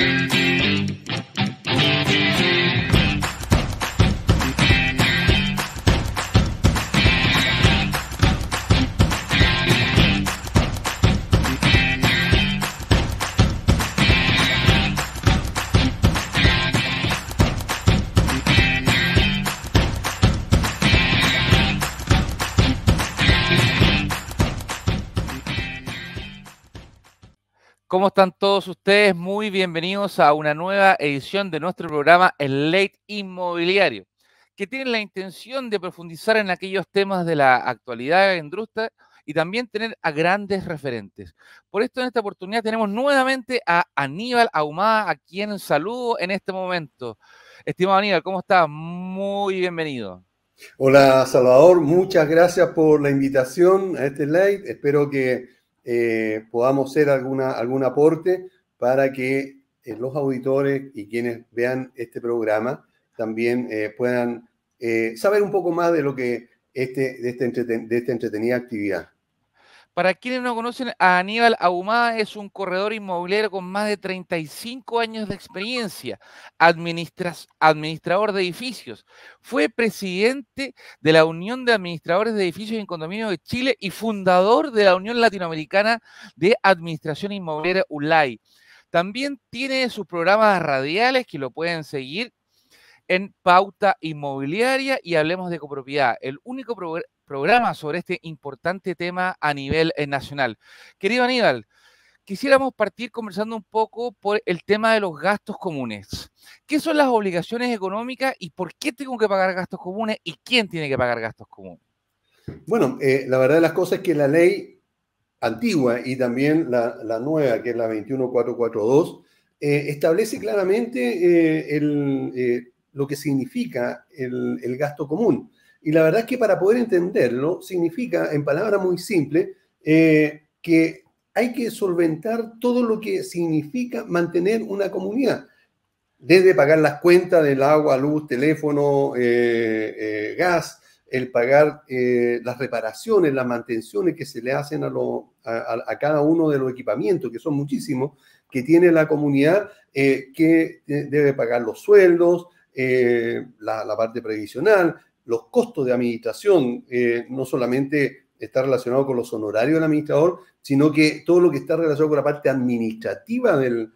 you. ¿Cómo están todos ustedes? Muy bienvenidos a una nueva edición de nuestro programa El Late Inmobiliario, que tiene la intención de profundizar en aquellos temas de la actualidad en la y también tener a grandes referentes. Por esto en esta oportunidad tenemos nuevamente a Aníbal Ahumada, a quien saludo en este momento. Estimado Aníbal, ¿cómo estás? Muy bienvenido. Hola Salvador, muchas gracias por la invitación a este late. Espero que eh, podamos hacer alguna, algún aporte para que eh, los auditores y quienes vean este programa también eh, puedan saber un poco más de lo que este, de, este de esta entretenida actividad. Para quienes no conocen, a Aníbal Ahumada es un corredor inmobiliario con más de 35 años de experiencia, administrador de edificios. Fue presidente de la Unión de Administradores de Edificios en Condominios de Chile y fundador de la Unión Latinoamericana de Administración Inmobiliaria ULAI. También tiene sus programas radiales que lo pueden seguir en Pauta Inmobiliaria y Hablemos de Copropiedad, el único programa programa sobre este importante tema a nivel eh, nacional. Querido Aníbal, quisiéramos partir conversando un poco por el tema de los gastos comunes. ¿Qué son las obligaciones económicas y por qué tengo que pagar gastos comunes y quién tiene que pagar gastos comunes? Bueno, eh, la verdad de las cosas es que la ley antigua y también la, nueva, que es la 21442, eh, establece claramente eh, lo que significa el gasto común. Y la verdad es que para poder entenderlo, significa, en palabras muy simples, eh, que hay que solventar todo lo que significa mantener una comunidad, desde pagar las cuentas del agua, luz, teléfono, eh, eh, gas, el pagar las reparaciones, las mantenciones que se le hacen a, lo, a, cada uno de los equipamientos, que son muchísimos, que tiene la comunidad, que debe pagar los sueldos, la, la parte previsional, los costos de administración, eh, no solamente está relacionado con los honorarios del administrador, sino que todo lo que está relacionado con la parte administrativa de,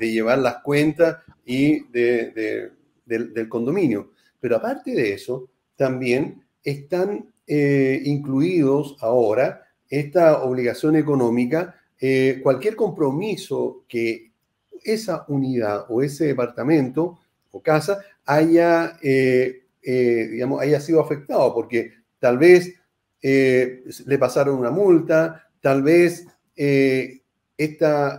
llevar las cuentas y del, condominio. Pero aparte de eso, también están eh, incluidos ahora esta obligación económica, eh, cualquier compromiso que esa unidad o ese departamento o casa haya eh, digamos, haya sido afectado, porque tal vez eh, le pasaron una multa, tal vez eh,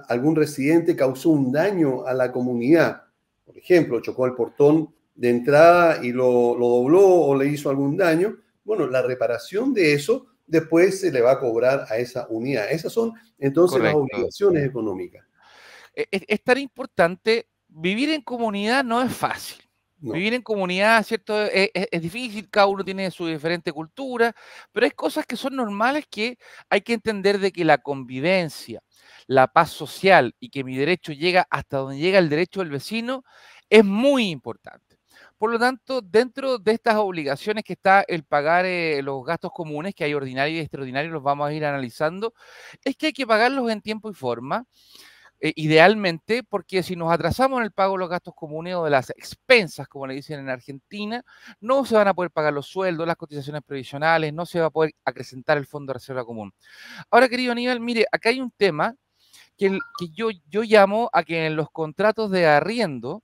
algún residente causó un daño a la comunidad. Por ejemplo, chocó el portón de entrada y lo, dobló o le hizo algún daño. Bueno, la reparación de eso después se le va a cobrar a esa unidad. Esas son entonces las obligaciones económicas. E, es tan importante, vivir en comunidad no es fácil Vivir en comunidad, ¿cierto? E-, e-, es, difícil, cada uno tiene su diferente cultura, pero hay cosas que son normales que hay que entender de que la convivencia, la paz social y que mi derecho llega hasta donde llega el derecho del vecino es muy importante. Por lo tanto, dentro de estas obligaciones que está el pagar eh, los gastos comunes, que hay ordinarios y extraordinarios, los vamos a ir analizando, es que hay que pagarlos en tiempo y forma. Eh, idealmente, porque si nos atrasamos en el pago de los gastos comunes o de las expensas, como le dicen en Argentina, no se van a poder pagar los sueldos, las cotizaciones previsionales, no se va a poder acrecentar el Fondo de Reserva Común. Ahora, querido Aníbal, mire, acá hay un tema que, yo, yo llamo a que en los contratos de arriendo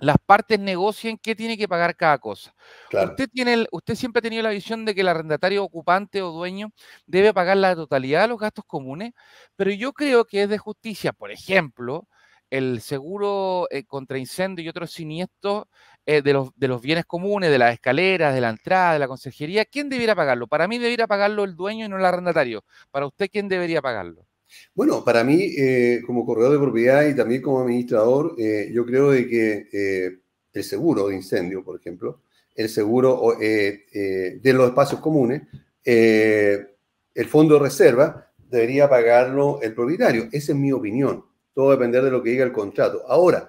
las partes negocien qué tiene que pagar cada cosa. Usted, tiene usted siempre ha tenido la visión de que el arrendatario ocupante o dueño debe pagar la totalidad de los gastos comunes, pero yo creo que es de justicia, por ejemplo, el seguro eh, contra incendio y otros siniestros eh, de, los, de los bienes comunes, de las escaleras, de la entrada, de la consejería, ¿quién debería pagarlo? Para mí debería pagarlo el dueño y no el arrendatario. Para usted, ¿quién debería pagarlo? Bueno, para mí, eh, como corredor de propiedad y también como administrador, eh, yo creo de que eh, el seguro de incendio, por ejemplo, el seguro de los espacios comunes, el fondo de reserva, debería pagarlo el propietario. Esa es mi opinión. Todo va depender de lo que diga el contrato. Ahora,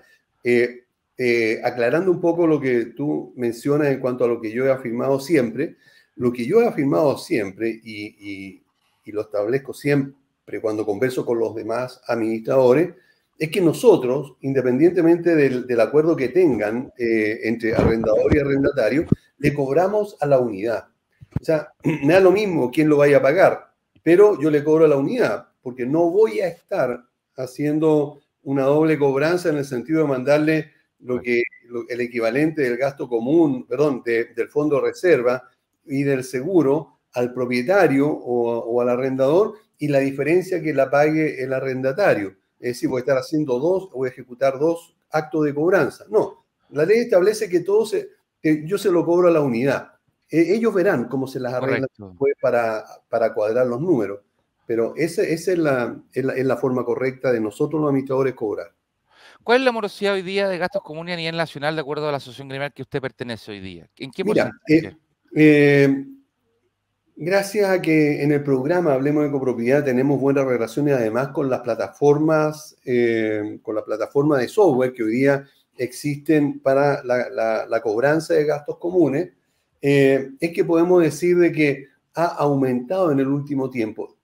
aclarando un poco lo que tú mencionas en cuanto a lo que yo he afirmado siempre, lo que yo he afirmado siempre y lo establezco siempre, pero cuando converso con los demás administradores, es que nosotros, independientemente del, acuerdo que tengan eh, entre arrendador y arrendatario, le cobramos a la unidad. O sea, me da lo mismo quién lo vaya a pagar, pero yo le cobro a la unidad, porque no voy a estar haciendo una doble cobranza en el sentido de mandarle lo que el equivalente del gasto común, perdón, del fondo de reserva y del seguro al propietario o al arrendador y la diferencia que la pague el arrendatario. Es decir, voy a estar haciendo dos, voy a ejecutar dos actos de cobranza. No, la ley establece que todo yo se lo cobro a la unidad. E, ellos verán cómo se las arreglan para, para cuadrar los números. Pero esa, es, la, forma correcta de nosotros los administradores cobrar. ¿Cuál es la morosidad hoy día de gastos comunes a nivel nacional de acuerdo a la asociación gremial que usted pertenece hoy día? ¿En qué Mira, eh, eh, Gracias a que en el programa Hablemos de Copropiedad tenemos buenas relaciones además con las plataformas, eh, con la plataforma de software que hoy día existen para la, cobranza de gastos comunes, eh, es que podemos decir de que ha aumentado en el último tiempo.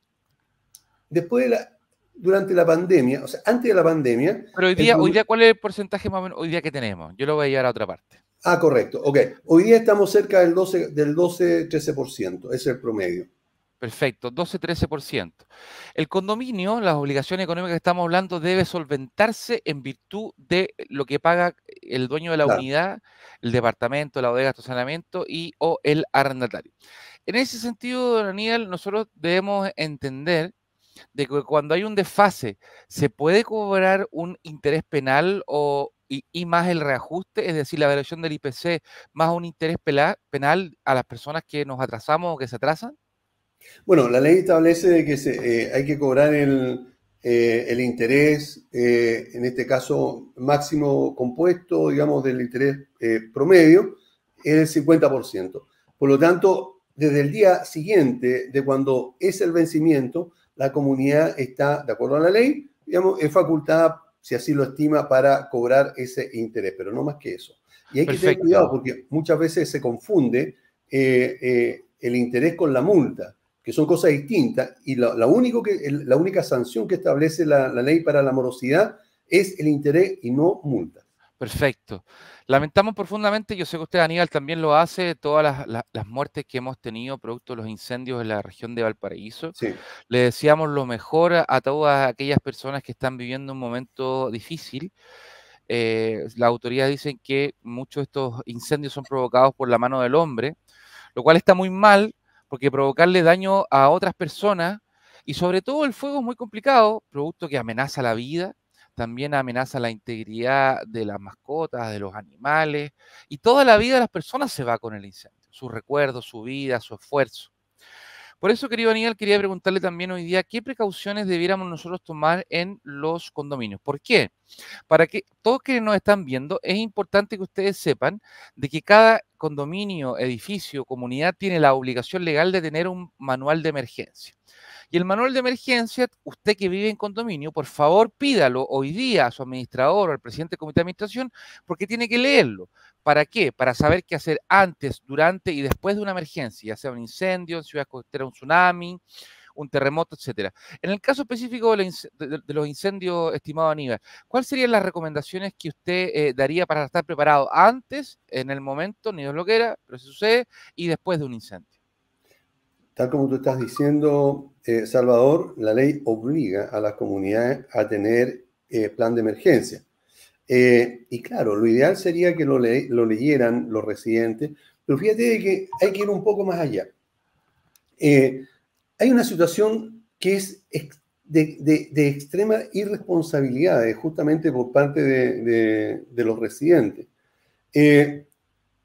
Después de la, durante la pandemia, o sea, antes de la pandemia. Pero hoy día, hoy día, ¿cuál es el porcentaje más o menos hoy día que tenemos? Yo lo voy a llevar a otra parte. Ah, correcto. Ok. Hoy día estamos cerca del 12, del 13 Es el promedio. Perfecto, 12-13%. El condominio, las obligaciones económicas que estamos hablando, debe solventarse en virtud de lo que paga el dueño de la unidad, el departamento, la bodega de saneamiento y o el arrendatario. En ese sentido, Daniel, nosotros debemos entender de que cuando hay un desfase, ¿se puede cobrar un interés penal o, y, más el reajuste, es decir, la variación del IPC más un interés penal a las personas que nos atrasamos o que se atrasan? Bueno, la ley establece que eh, hay que cobrar el, eh, interés, eh, en este caso máximo compuesto, digamos, del interés promedio, es el 50%. Por lo tanto, desde el día siguiente de cuando es el vencimiento, la comunidad está, de acuerdo a la ley, digamos, es facultada si así lo estima, para cobrar ese interés, pero no más que eso. Y hay que tener cuidado porque muchas veces se confunde eh, eh, el interés con la multa, que son cosas distintas, y la, única sanción que establece la, la ley para la morosidad es el interés y no multa. Perfecto. Lamentamos profundamente, yo sé que usted, Aníbal, también lo hace, todas las, muertes que hemos tenido producto de los incendios en la región de Valparaíso. Le decíamos lo mejor a, todas aquellas personas que están viviendo un momento difícil. Eh, las autoridades dicen que muchos de estos incendios son provocados por la mano del hombre, lo cual está muy mal porque provocarle daño a otras personas y sobre todo el fuego es muy complicado, producto que amenaza la vida, también amenaza la integridad de las mascotas, de los animales, y toda la vida de las personas se va con el incendio, sus recuerdos, su vida, su esfuerzo. Por eso, querido Aníbal, quería preguntarle también hoy día qué precauciones debiéramos nosotros tomar en los condominios. ¿Por qué? Para que todos que nos están viendo, es importante que ustedes sepan de que cada condominio, edificio, comunidad tiene la obligación legal de tener un manual de emergencia. Y el manual de emergencia, usted que vive en condominio, por favor pídalo hoy día a su administrador o al presidente del comité de administración, porque tiene que leerlo. ¿Para qué? Para saber qué hacer antes, durante y después de una emergencia, ya sea un incendio, en ciudad costera, un tsunami, un terremoto, etcétera. En el caso específico de, los incendios, estimado Aníbal, ¿cuáles serían las recomendaciones que usted eh, daría para estar preparado antes, en el momento, ni de lo era, pero se sucede, y después de un incendio? Tal como tú estás diciendo, eh, Salvador, la ley obliga a las comunidades a tener eh, plan de emergencia. y claro, lo ideal sería que lo, lo, leyeran los residentes, pero fíjate que hay que ir un poco más allá hay una situación que es de, extrema irresponsabilidad, eh, justamente por parte de, los residentes. Eh,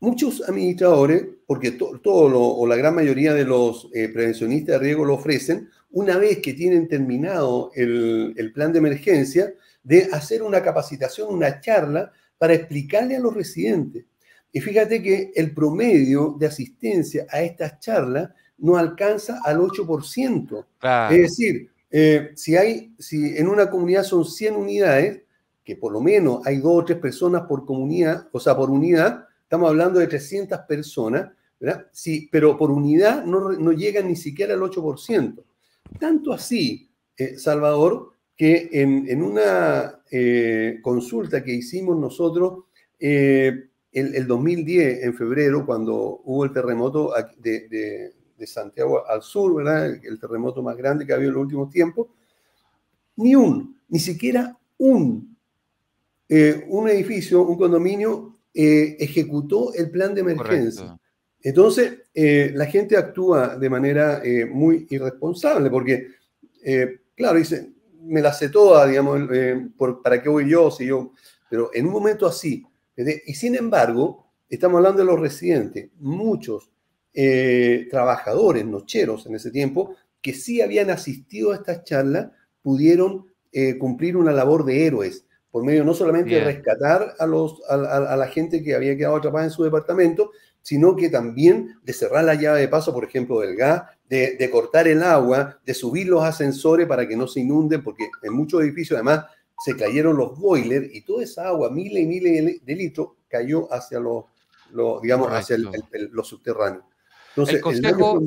muchos administradores, porque todo la gran mayoría de los eh, prevencionistas de riesgo lo ofrecen, una vez que tienen terminado el, el plan de emergencia, de hacer una capacitación, una charla para explicarle a los residentes. Y fíjate que el promedio de asistencia a estas charlas no alcanza al 8%. Es decir, eh, si, hay, si en una comunidad son 100 unidades, que por lo menos hay dos o tres personas por comunidad, o sea, por unidad, estamos hablando de 300 personas, Sí, pero por unidad no, no llega ni siquiera al 8%. Tanto así, eh, Salvador, que en, una eh, consulta que hicimos nosotros el, 2010, en febrero, cuando hubo el terremoto de, de Santiago al sur, ¿verdad? El terremoto más grande que ha habido en los últimos tiempos. Ni un, ni siquiera un, eh, un edificio, un condominio eh, ejecutó el plan de emergencia. Entonces, eh, la gente actúa de manera muy irresponsable porque, claro, dice, me la sé toda, digamos, ¿para qué voy yo? Si yo? Pero en un momento así, y sin embargo, estamos hablando de los residentes, muchos eh, trabajadores, nocheros en ese tiempo, que sí habían asistido a estas charlas, pudieron eh, cumplir una labor de héroes, por medio no solamente de rescatar a, los, a, la gente que había quedado atrapada en su departamento, sino que también de cerrar la llave de paso, por ejemplo, del gas, de, cortar el agua, de subir los ascensores para que no se inunden, porque en muchos edificios además se cayeron los boilers y toda esa agua, miles y miles de litros, cayó hacia los, digamos, hacia los subterráneos el Consejo,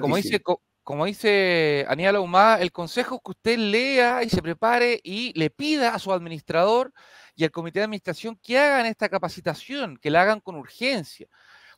como dice, como dice Aníbal el consejo es que usted lea y se prepare y le pida a su administrador y al comité de administración que hagan esta capacitación, que la hagan con urgencia.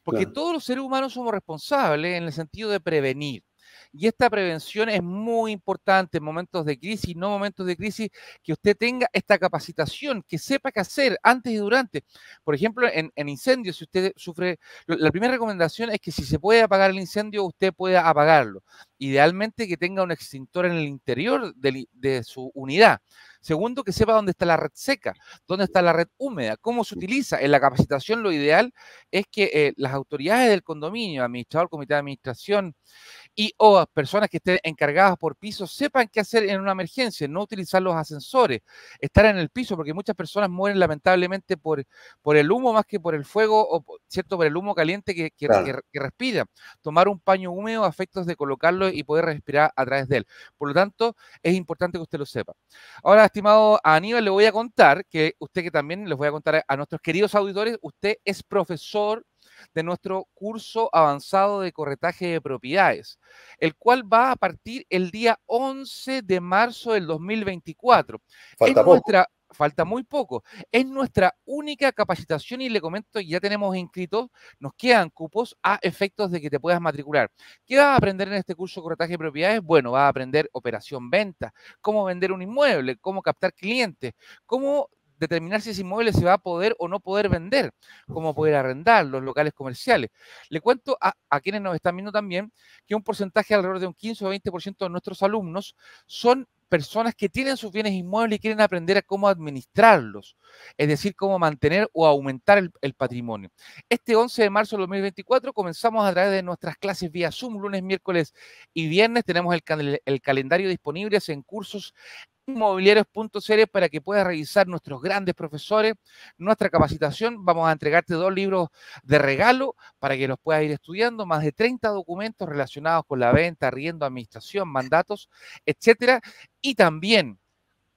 Porque todos los seres humanos somos responsables en el sentido de prevenir. Y esta prevención es muy importante en momentos de crisis, no momentos de crisis, que usted tenga esta capacitación, que sepa qué hacer antes y durante. Por ejemplo, en, incendios, si usted sufre, la primera recomendación es que si se puede apagar el incendio, usted pueda apagarlo. Idealmente que tenga un extintor en el interior de, su unidad. Segundo, que sepa dónde está la red seca, dónde está la red húmeda, cómo se utiliza. En la capacitación lo ideal es que eh, las autoridades del condominio, administrador, comité de administración, y o personas que estén encargadas por piso sepan qué hacer en una emergencia, no utilizar los ascensores, estar en el piso, porque muchas personas mueren lamentablemente por, por el humo más que por el fuego, o cierto, por el humo caliente que, que, Tomar un paño húmedo a efectos de colocarlo y poder respirar a través de él. Por lo tanto, es importante que usted lo sepa. Ahora, estimado Aníbal, le voy a contar que usted que también les voy a contar a nuestros queridos auditores, usted es profesor de nuestro curso avanzado de corretaje de propiedades, el cual va a partir el día 11 de marzo del 2024. Falta falta muy poco. Es nuestra única capacitación y le comento ya tenemos inscritos, nos quedan cupos a efectos de que te puedas matricular. ¿Qué vas a aprender en este curso de corretaje de propiedades? Bueno, vas a aprender operación venta, cómo vender un inmueble, cómo captar clientes, cómo determinar si ese inmueble se va a poder o no poder vender, cómo poder arrendar los locales comerciales. Le cuento a, quienes nos están viendo también que un porcentaje alrededor de un 15 o 20% de nuestros alumnos son personas que tienen sus bienes inmuebles y quieren aprender a cómo administrarlos, es decir, cómo mantener o aumentar el, patrimonio. Este 11 de marzo de 2024 comenzamos a través de nuestras clases vía Zoom, lunes, miércoles y viernes. Tenemos el, el calendario disponible en cursos inmobiliarios.cl para que puedas revisar nuestros grandes profesores, nuestra capacitación. Vamos a entregarte dos libros de regalo para que los puedas ir estudiando, más de 30 documentos relacionados con la venta, arriendo administración, mandatos, etcétera. Y también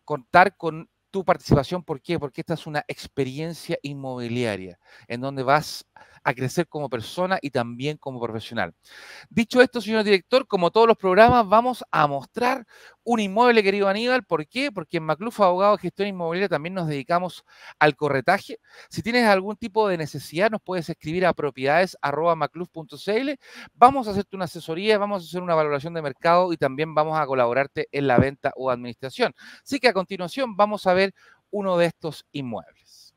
contar con tu participación. ¿Por qué? Porque esta es una experiencia inmobiliaria en donde vas a crecer como persona y también como profesional. Dicho esto, señor director, como todos los programas, vamos a mostrar un inmueble, querido Aníbal. ¿Por qué? Porque en Macluf de Gestión Inmobiliaria también nos dedicamos al corretaje. Si tienes algún tipo de necesidad, nos puedes escribir a propiedades.macluf.cl. Vamos a hacerte una asesoría, vamos a hacer una valoración de mercado y también vamos a colaborarte en la venta o administración. Así que a continuación vamos a ver uno de estos inmuebles.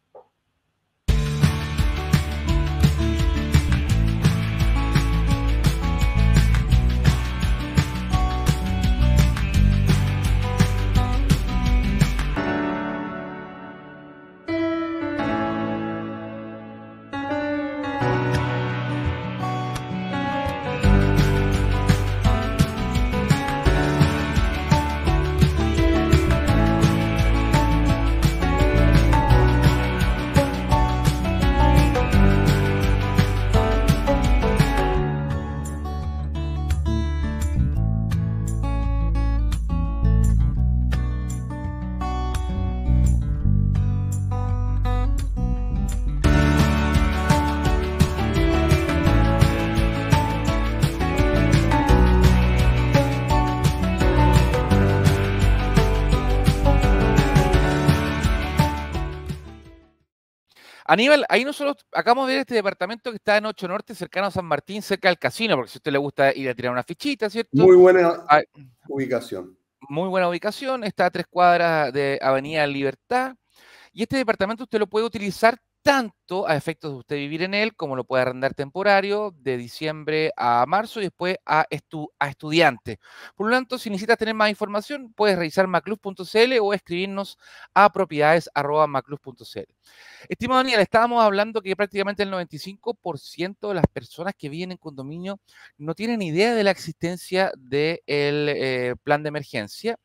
Aníbal, ahí nosotros acabamos de ver este departamento que está en 8 Norte, cercano a San Martín, cerca del casino, porque si a usted le gusta ir a tirar una fichita, ¿cierto? Muy buena ah, ubicación. Muy buena ubicación, está a tres cuadras de Avenida Libertad. Y este departamento usted lo puede utilizar tanto a efectos de usted vivir en él, como lo puede arrendar temporario de diciembre a marzo y después a, estu a estudiante. Por lo tanto, si necesitas tener más información, puedes revisar maclus.cl o escribirnos a propiedades@maclus.cl Estimado Daniel, estábamos hablando que prácticamente el 95% de las personas que viven en condominio no tienen idea de la existencia del de eh, plan de emergencia.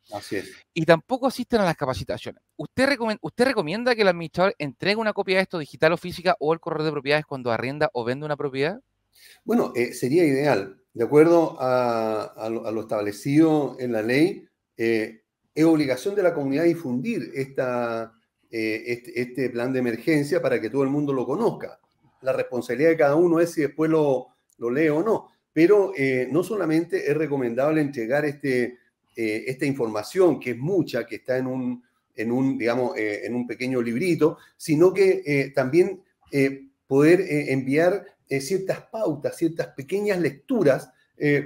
Y tampoco asisten a las capacitaciones. ¿Usted, ¿Usted recomienda que el administrador entregue una copia de esto digital oficial? o el correo de propiedades cuando arrienda o vende una propiedad? Bueno, eh, sería ideal. De acuerdo a, lo, establecido en la ley, eh, es obligación de la comunidad difundir esta, eh, este, este, plan de emergencia para que todo el mundo lo conozca. La responsabilidad de cada uno es si después lo, lo lee o no. Pero no solamente es recomendable entregar este, esta información, que es mucha, que está en un, en un, digamos, eh, en un pequeño librito, sino que eh, también eh, poder enviar ciertas pautas, ciertas pequeñas lecturas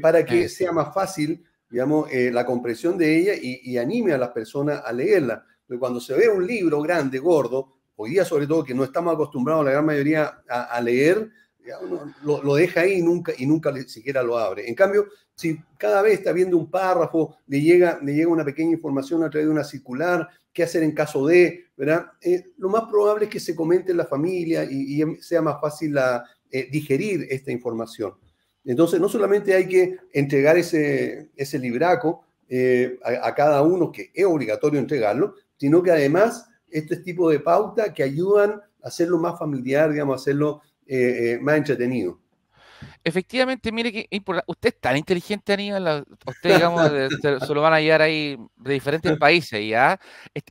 para que sea más fácil, digamos, la comprensión de ella y, anime a las personas a leerla. Porque cuando se ve un libro grande, gordo, hoy día sobre todo que no estamos acostumbrados la gran mayoría a, leer, lo, deja ahí y nunca, y nunca siquiera lo abre. En cambio, si cada vez está viendo un párrafo, le llega, le llega una pequeña información a través de una circular, qué hacer en caso de, ¿verdad? Eh, lo más probable es que se comente en la familia y, em, sea más fácil eh, digerir esta información. Entonces, no solamente hay que entregar ese, ese libraco eh, a, cada uno, que es obligatorio entregarlo, sino que además este tipo de pauta que ayudan a hacerlo más familiar, digamos, a hacerlo más entretenido. Efectivamente, mire que Usted es tan inteligente, Aníbal. Usted, digamos, se, lo van a llevar ahí de diferentes países. ¿ya?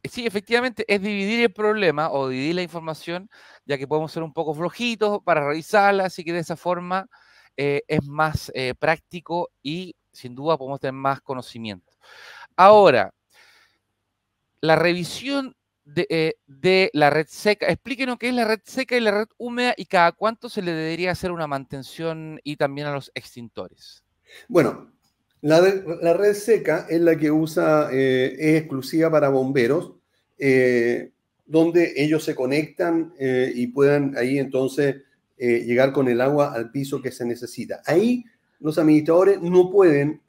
Sí, efectivamente, es dividir el problema o dividir la información, ya que podemos ser un poco flojitos para revisarla. Así que de esa forma eh, es más eh, práctico y sin duda podemos tener más conocimiento. Ahora, la revisión eh, de, la red seca. Explíquenos qué es la red seca y la red húmeda y cada cuánto se le debería hacer una mantención y también a los extintores. Bueno, la, la red seca es la que usa, eh, es exclusiva para bomberos, eh, donde ellos se conectan y puedan ahí entonces llegar con el agua al piso que se necesita. Ahí los administradores no pueden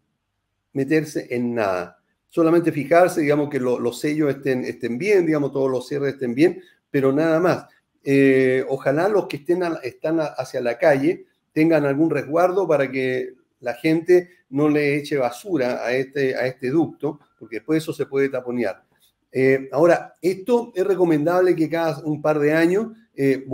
meterse en nada solamente fijarse, digamos, que los sellos estén, estén bien, digamos, todos los cierres estén bien, pero nada más. Eh, ojalá los que estén están hacia la calle tengan algún resguardo para que la gente no le eche basura a este, a este ducto, porque después eso se puede taponear. Eh, ahora, esto es recomendable que cada un par de años eh,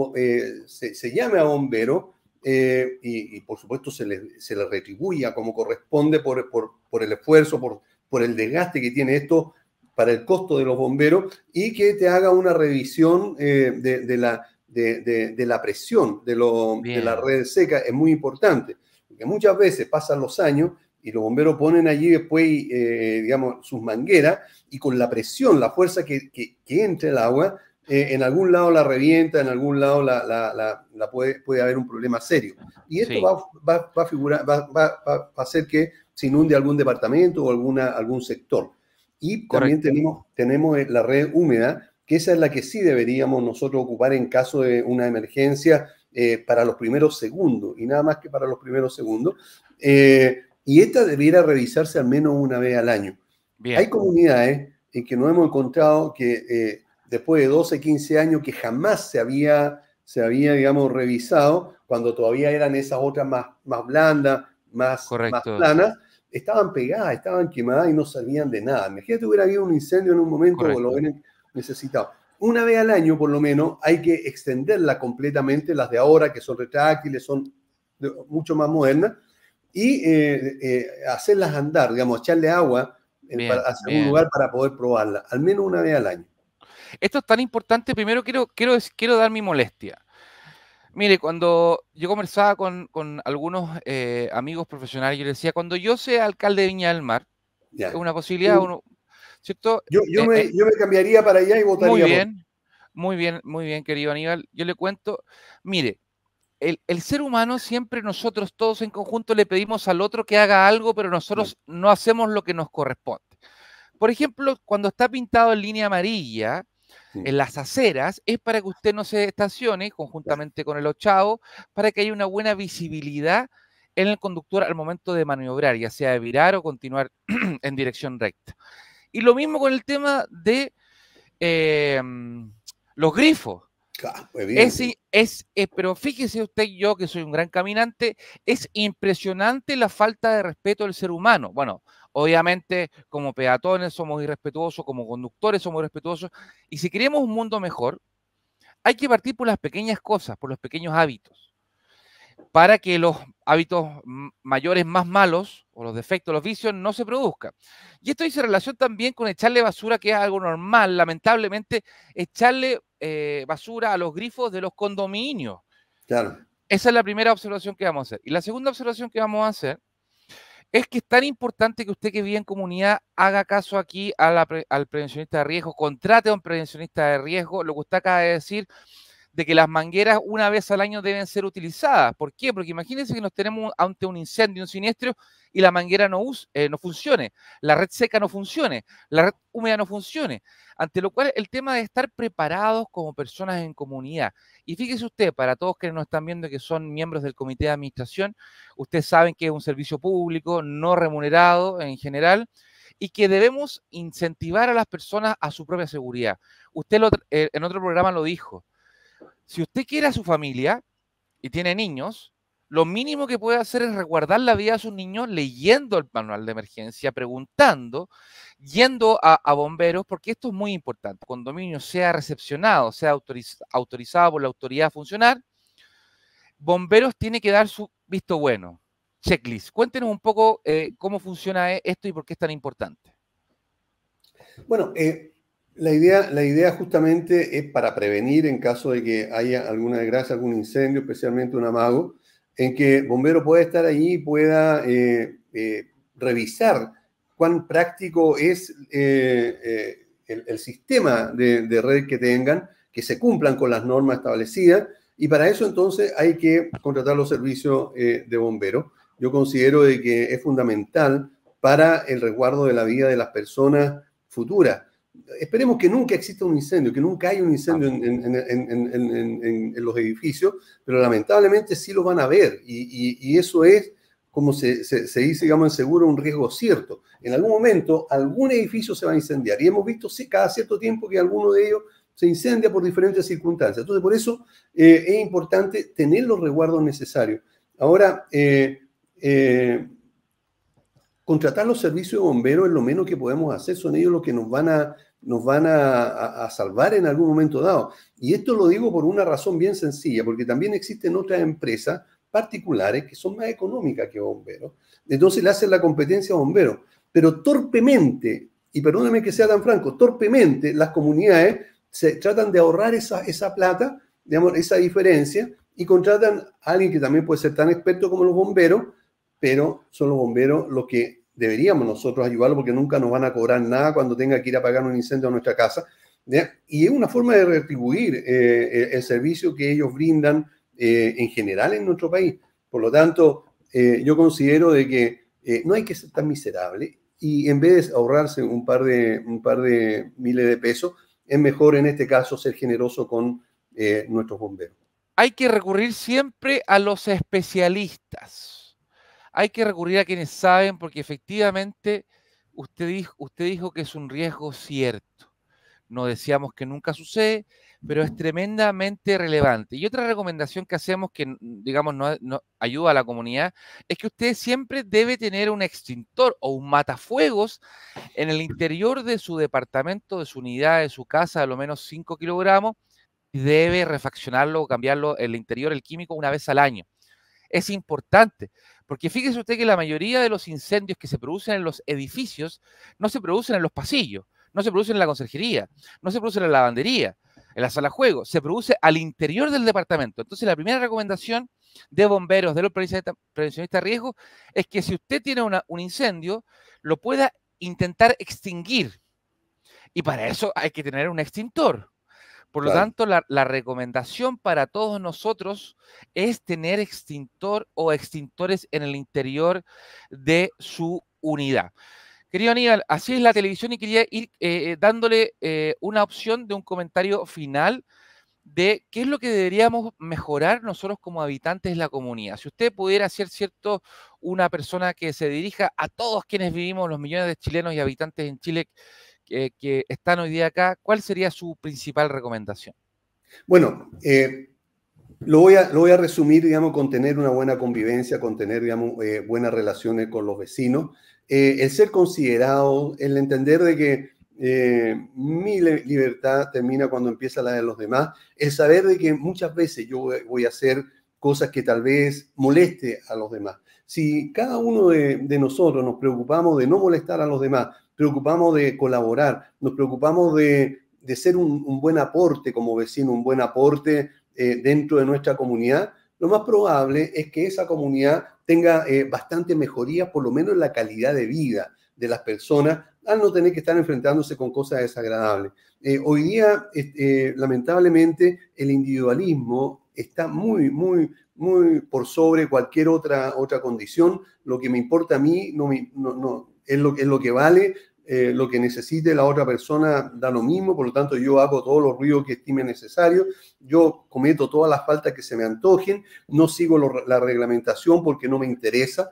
se, llame a bombero y, por supuesto se le, retribuya como corresponde por, por el esfuerzo, por, por el desgaste que tiene esto para el costo de los bomberos y que te haga una revisión eh, de, la, de, la presión de, lo, de la red seca. Es muy importante, porque muchas veces pasan los años y los bomberos ponen allí después, eh, digamos, sus mangueras y con la presión, la fuerza que, entra el agua, eh, en algún lado la revienta, en algún lado la, puede, puede haber un problema serio. Y esto va, a figurar, va, a hacer que inunde algún departamento o alguna, algún sector. Y también tenemos, tenemos eh, la red húmeda, que esa es la que sí deberíamos nosotros ocupar en caso de una emergencia eh, para los primeros segundos, y nada más que para los primeros segundos. Eh, y esta debiera revisarse al menos una vez al año. Hay comunidades en que no hemos encontrado que después de 12, 15 años que jamás se había, se había, digamos, revisado, cuando todavía eran esas otras más, más blandas, más, más planas, estaban pegadas, estaban quemadas y no salían de nada. Me que hubiera habido un incendio en un momento o lo hubieran necesitado. Una vez al año, por lo menos, hay que extenderla completamente, las de ahora que son retráctiles, son mucho más modernas, y eh, eh, hacerlas andar, digamos, echarle agua eh, hacia lugar para poder probarla, al menos una vez al año. Esto es tan importante, primero quiero, quiero, quiero dar mi molestia. Mire, cuando yo conversaba con, algunos eh, amigos profesionales, yo les decía, cuando yo sea alcalde de Viña del Mar, es una posibilidad, ¿cierto? Eh, eh, yo, me, cambiaría para allá y votaría. Muy bien, muy bien, muy bien, querido Aníbal. Yo le cuento, mire, el, el, ser humano siempre nosotros todos en conjunto le pedimos al otro que haga algo, pero nosotros no hacemos lo que nos corresponde. Por ejemplo, cuando está pintado en línea amarilla, en las aceras es para que usted no se estacione conjuntamente con el ochavo, para que haya una buena visibilidad en el conductor al momento de maniobrar, ya sea de virar o continuar en dirección recta. Y lo mismo con el tema de em, los grifos. Pues, es, pues. es, eh, pero fíjese usted, yo que soy un gran caminante, es impresionante la falta de respeto del ser humano. Bueno, Obviamente, como peatones somos irrespetuosos, como conductores somos irrespetuosos, y si queremos un mundo mejor, hay que partir por las pequeñas cosas, por los pequeños hábitos, para que los hábitos mayores más malos o los defectos, los vicios, no se produzcan. Y esto dice relación también con echarle basura, que es algo normal, lamentablemente, echarle eh, basura a los grifos de los condominios. Esa es la primera observación que vamos a hacer. Y la segunda observación que vamos a hacer es que es tan importante que usted que vive en comunidad haga caso aquí al prevencionista de riesgo, contrate a un prevencionista de riesgo, lo que usted acaba de decir, de que las mangueras una vez al año deben ser utilizadas. ¿Por qué? Porque imagínense que nos tenemos ante un incendio, un siniestro, y la manguera no, eh, no funcione, la red seca no funcione, la red húmeda no funcione. Ante lo cual el tema de estar preparados como personas en comunidad. Y fíjese usted, para todos que nos están viendo que son miembros del comité de administración, ustedes saben que es un servicio público, no remunerado en general y que debemos incentivar a las personas a su propia seguridad. Usted eh, en otro programa lo dijo, si usted quiere a su familia y tiene niños, lo mínimo que puede hacer es resguardar la vida de sus niños leyendo el manual de emergencia, preguntando, yendo a, bomberos, porque esto es muy importante. Cuando niño sea recepcionado, sea autorizado por la autoridad a funcionar, bomberos tiene que dar su visto bueno. Checklist. Cuéntenos un poco eh, cómo funciona e-, esto y por qué es tan importante. Bueno, eh, la idea, la idea justamente es para prevenir en caso de que haya alguna desgracia, algún incendio, especialmente un amago, en que el bombero pueda estar ahí y pueda eh, eh, revisar cuán práctico es eh, el, sistema de, red que tengan, que se cumplan con las normas establecidas y para eso entonces hay que contratar los servicios de bombero. Yo considero de que es fundamental para el resguardo de la vida de las personas futuras esperemos que nunca exista un incendio, que nunca haya un incendio en, los edificios, pero lamentablemente sí lo van a ver y, eso es, como se, dice, digamos, en seguro, un riesgo cierto. En algún momento algún edificio se va a incendiar y hemos visto cada cierto tiempo que alguno de ellos se incendia por diferentes circunstancias. Entonces, por eso eh, es importante tener los resguardos necesarios. Ahora, eh, eh, contratar los servicios de bomberos es lo menos que podemos hacer, son ellos los que nos van a, nos van a, salvar en algún momento dado. Y esto lo digo por una razón bien sencilla, porque también existen otras empresas particulares que son más económicas que bomberos. Entonces le hacen la competencia a bomberos. Pero torpemente, y perdóname que sea tan franco, torpemente las comunidades se tratan de ahorrar esa, esa plata, digamos, esa diferencia, y contratan a alguien que también puede ser tan experto como los bomberos, pero son los bomberos los que deberíamos nosotros ayudarlo porque nunca nos van a cobrar nada cuando tenga que ir a pagar un incendio a nuestra casa. Y es una forma de retribuir eh, eh, el servicio que ellos brindan eh, en general en nuestro país. Por lo tanto, yo considero de que no hay que ser tan miserable y en vez de ahorrarse un par de, un par de miles de pesos, es mejor en este caso ser generoso con nuestros bomberos. Hay que recurrir siempre a los especialistas hay que recurrir a quienes saben porque efectivamente usted dijo, usted dijo que es un riesgo cierto. No decíamos que nunca sucede, pero es tremendamente relevante. Y otra recomendación que hacemos que, digamos, no, ayuda a la comunidad es que usted siempre debe tener un extintor o un matafuegos en el interior de su departamento, de su unidad, de su casa, a lo menos 5 kilogramos, y debe refaccionarlo o cambiarlo el interior, el químico, una vez al año. Es importante, porque fíjese usted que la mayoría de los incendios que se producen en los edificios no se producen en los pasillos, no se producen en la conserjería, no se producen en la lavandería, en la sala de juego, se produce al interior del departamento. Entonces la primera recomendación de bomberos, de los prevencionistas de riesgo, es que si usted tiene un incendio, lo pueda intentar extinguir. Y para eso hay que tener un extintor. Por lo tanto, la, recomendación para todos nosotros es tener extintor o extintores en el interior de su unidad. Querido Aníbal, así es la televisión y quería ir eh, eh, dándole eh, una opción de un comentario final de qué es lo que deberíamos mejorar nosotros como habitantes de la comunidad. Si usted pudiera ser cierto una persona que se dirija a todos quienes vivimos, los millones de chilenos y habitantes en Chile eh, que, están hoy día acá, ¿cuál sería su principal recomendación? Bueno, eh, lo, voy a, lo voy a resumir, digamos, con tener una buena convivencia, con tener, digamos, eh, buenas relaciones con los vecinos, el ser considerado, el entender de que mi libertad termina cuando empieza la de los demás, el saber de que muchas veces yo voy a hacer cosas que tal vez moleste a los demás. Si cada uno de nosotros nos preocupamos de no molestar a los demás, preocupamos de colaborar, nos preocupamos de, de ser un, buen aporte como vecino, un buen aporte eh, dentro de nuestra comunidad, lo más probable es que esa comunidad tenga eh, bastante mejoría, por lo menos en la calidad de vida de las personas, al no tener que estar enfrentándose con cosas desagradables. Eh, hoy día, eh, lamentablemente, el individualismo está muy, muy, muy por sobre cualquier otra, otra condición. Lo que me importa a mí no, no, es, lo, es lo que vale, eh, lo que necesite la otra persona da lo mismo, por lo tanto yo hago todos los ruidos que estime necesario, yo cometo todas las faltas que se me antojen, no sigo la reglamentación porque no me interesa.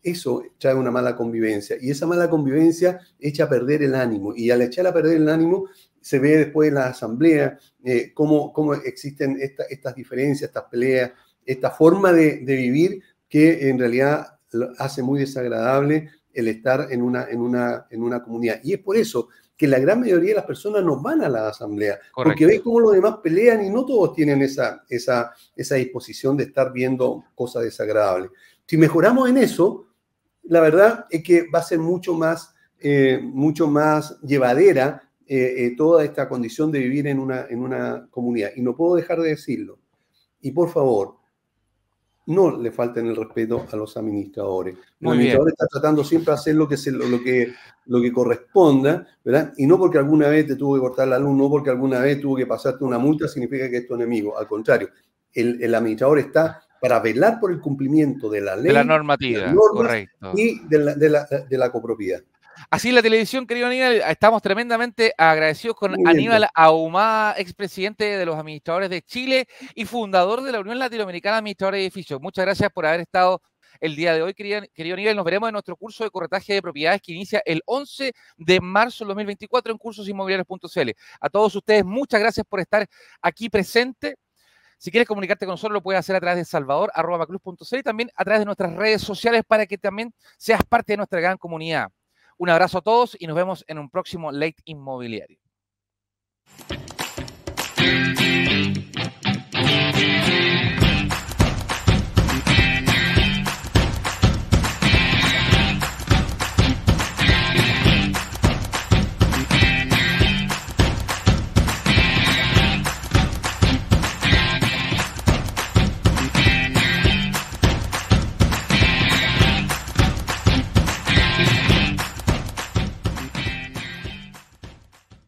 Eso trae una mala convivencia y esa mala convivencia echa a perder el ánimo y al echar a perder el ánimo se ve después en la asamblea eh, cómo, existen estas diferencias, estas peleas, esta forma de, de vivir que en realidad hace muy desagradable el estar en una, en, una, en una comunidad. Y es por eso que la gran mayoría de las personas no van a la asamblea, porque veis cómo los demás pelean y no todos tienen esa, esa, esa disposición de estar viendo cosas desagradables. Si mejoramos en eso, la verdad es que va a ser mucho más, eh, mucho más llevadera eh, eh, toda esta condición de vivir en una, en una comunidad. Y no puedo dejar de decirlo. Y por favor, no le falten el respeto a los administradores. Los administradores está tratando siempre de hacer lo que, lo, que, lo que corresponda, ¿verdad? Y no porque alguna vez te tuvo que cortar la luz, no porque alguna vez tuvo que pasarte una multa, significa que es tu enemigo. Al contrario, el, administrador está para velar por el cumplimiento de la ley, de la normativa, y de la copropiedad. Así la televisión, querido Aníbal, estamos tremendamente agradecidos con Aníbal Ahumada, expresidente de los administradores de Chile y fundador de la Unión Latinoamericana de Administradores de Edificios. Muchas gracias por haber estado el día de hoy, querido, Aníbal. Nos veremos en nuestro curso de corretaje de propiedades que inicia el 11 de marzo del 2024 en cursosinmobiliarios.cl. A todos ustedes, muchas gracias por estar aquí presente. Si quieres comunicarte con nosotros, lo puedes hacer a través de salvador.macruz.cl y también a través de nuestras redes sociales para que también seas parte de nuestra gran comunidad. Un abrazo a todos y nos vemos en un próximo Late Inmobiliario.